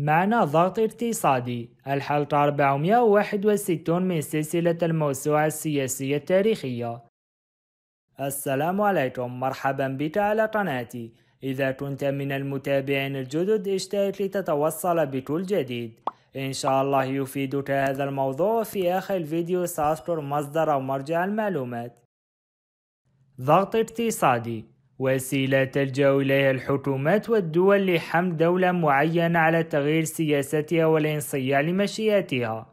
معنى ضغط اقتصادي الحلقة 461 من سلسلة الموسوعة السياسية التاريخية السلام عليكم مرحبا بك على قناتي إذا كنت من المتابعين الجدد اشترك لتتوصل بكل جديد إن شاء الله يفيدك هذا الموضوع في آخر الفيديو سأذكر مصدر أو مرجع المعلومات ضغط اقتصادي وسيلة تلجأ إليها الحكومات والدول لحمل دولة معينة على تغيير سياستها والانصياع لمشيئتها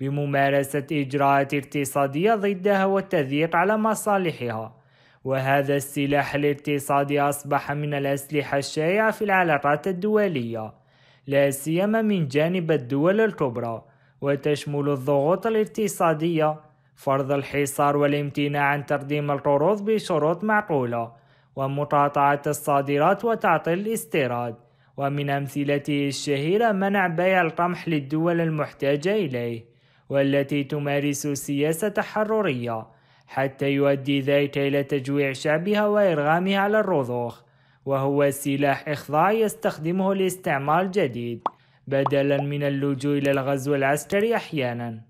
بممارسة إجراءات اقتصادية ضدها والتضييق على مصالحها وهذا السلاح الاقتصادي أصبح من الأسلحة الشائعة في العلاقات الدولية لا سيما من جانب الدول الكبرى وتشمل الضغوط الاقتصادية فرض الحصار والامتناع عن تقديم القروض بشروط معقولة ومقاطعة الصادرات وتعطيل الاستيراد ومن أمثلته الشهيرة منع بيع القمح للدول المحتاجة إليه والتي تمارس سياسة تحررية حتى يؤدي ذلك إلى تجويع شعبها وإرغامها على الرضوخ وهو سلاح إخضاع يستخدمه الاستعمار الجديد بدلا من اللجوء إلى الغزو العسكري أحيانا